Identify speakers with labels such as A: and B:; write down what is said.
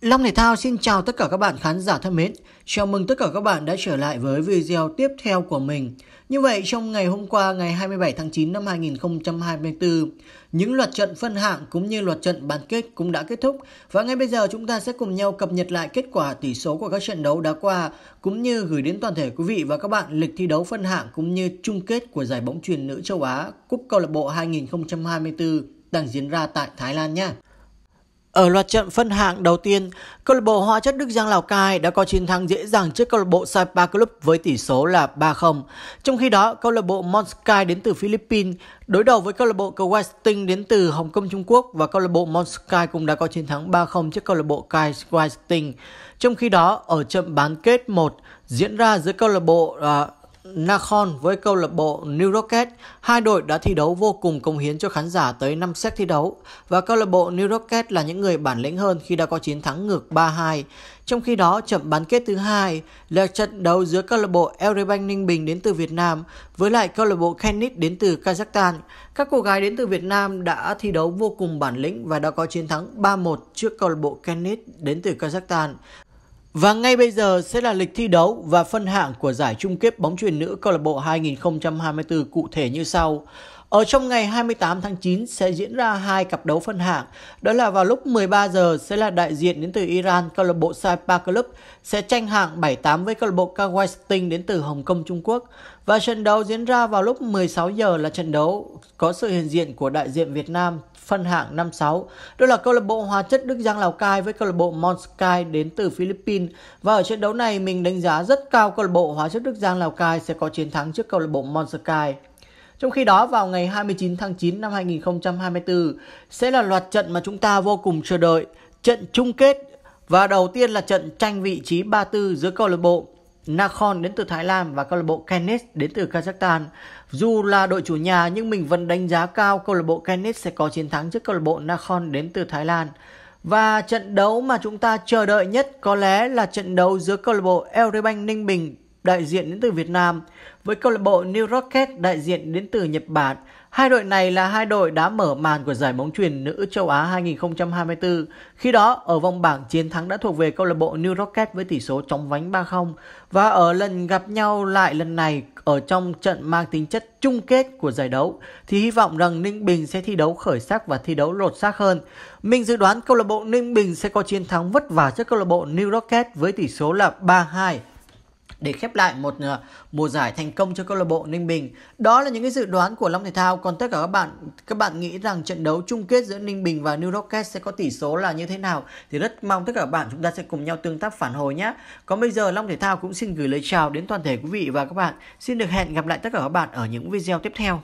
A: Long Thể Thao xin chào tất cả các bạn khán giả thân mến. Chào mừng tất cả các bạn đã trở lại với video tiếp theo của mình. Như vậy trong ngày hôm qua ngày 27 tháng 9 năm 2024, những loạt trận phân hạng cũng như loạt trận bán kết cũng đã kết thúc và ngay bây giờ chúng ta sẽ cùng nhau cập nhật lại kết quả tỷ số của các trận đấu đã qua cũng như gửi đến toàn thể quý vị và các bạn lịch thi đấu phân hạng cũng như chung kết của giải bóng truyền nữ châu Á Cúp câu lạc bộ 2024 đang diễn ra tại Thái Lan nhé. Ở loạt trận phân hạng đầu tiên, câu lạc bộ Hóa chất Đức Giang Lào Cai đã có chiến thắng dễ dàng trước câu lạc bộ Saipa Club với tỷ số là 3-0. Trong khi đó, câu lạc bộ Monskai đến từ Philippines đối đầu với câu lạc bộ Kawasting đến từ Hồng Kông Trung Quốc và câu lạc bộ Monskai cũng đã có chiến thắng 3-0 trước câu lạc bộ Kawasting. Trong khi đó, ở trận bán kết 1 diễn ra giữa câu lạc bộ uh, Nakhon với câu lạc bộ New Rocket, hai đội đã thi đấu vô cùng công hiến cho khán giả tới 5 set thi đấu và câu lạc bộ New Rocket là những người bản lĩnh hơn khi đã có chiến thắng ngược 3-2. Trong khi đó, trận bán kết thứ hai là trận đấu giữa câu lạc bộ Elrebank Ninh Bình đến từ Việt Nam với lại câu lạc bộ Kennis đến từ Kazakhstan. Các cô gái đến từ Việt Nam đã thi đấu vô cùng bản lĩnh và đã có chiến thắng 3-1 trước câu lạc bộ Kennis đến từ Kazakhstan. Và ngay bây giờ sẽ là lịch thi đấu và phân hạng của giải chung kết bóng truyền nữ câu lạc bộ 2024 cụ thể như sau. Ở trong ngày 28 tháng 9 sẽ diễn ra hai cặp đấu phân hạng, đó là vào lúc 13 giờ sẽ là đại diện đến từ Iran câu lạc bộ Saipa Club sẽ tranh hạng 78 với câu lạc bộ Kawai Sting đến từ Hồng Kông Trung Quốc và trận đấu diễn ra vào lúc 16 giờ là trận đấu có sự hiện diện của đại diện Việt Nam phân hạng 5-6. Đó là câu lạc bộ Hóa chất Đức Giang Lào Cai với câu lạc bộ Monskai đến từ Philippines. Và ở trận đấu này mình đánh giá rất cao câu lạc bộ Hóa chất Đức Giang Lào Cai sẽ có chiến thắng trước câu lạc bộ Monskai. Trong khi đó vào ngày 29 tháng 9 năm 2024 sẽ là loạt trận mà chúng ta vô cùng chờ đợi, trận chung kết và đầu tiên là trận tranh vị trí 34 giữa câu lạc bộ Nakhon đến từ Thái Lan và câu lạc bộ Kennet đến từ Kazakhstan. Dù là đội chủ nhà nhưng mình vẫn đánh giá cao câu lạc bộ Kennet sẽ có chiến thắng trước câu lạc bộ Nakhon đến từ Thái Lan. Và trận đấu mà chúng ta chờ đợi nhất có lẽ là trận đấu giữa câu lạc bộ Euribank Ninh Bình đại diện đến từ Việt Nam với câu lạc bộ New Rocket đại diện đến từ Nhật Bản. Hai đội này là hai đội đã mở màn của giải bóng truyền nữ châu Á 2024. Khi đó, ở vòng bảng chiến thắng đã thuộc về câu lạc bộ New Rocket với tỷ số chóng vánh 3-0 và ở lần gặp nhau lại lần này ở trong trận mang tính chất chung kết của giải đấu thì hy vọng rằng Ninh Bình sẽ thi đấu khởi sắc và thi đấu lột xác hơn. Mình dự đoán câu lạc bộ Ninh Bình sẽ có chiến thắng vất vả trước câu lạc bộ New Rocket với tỷ số là 3-2 để khép lại một ờ, mùa giải thành công cho câu lạc bộ Ninh Bình. Đó là những cái dự đoán của Long Thể Thao. Còn tất cả các bạn các bạn nghĩ rằng trận đấu chung kết giữa Ninh Bình và New Rockets sẽ có tỷ số là như thế nào thì rất mong tất cả các bạn chúng ta sẽ cùng nhau tương tác phản hồi nhé. Còn bây giờ Long Thể Thao cũng xin gửi lời chào đến toàn thể quý vị và các bạn. Xin được hẹn gặp lại tất cả các bạn ở những video tiếp theo.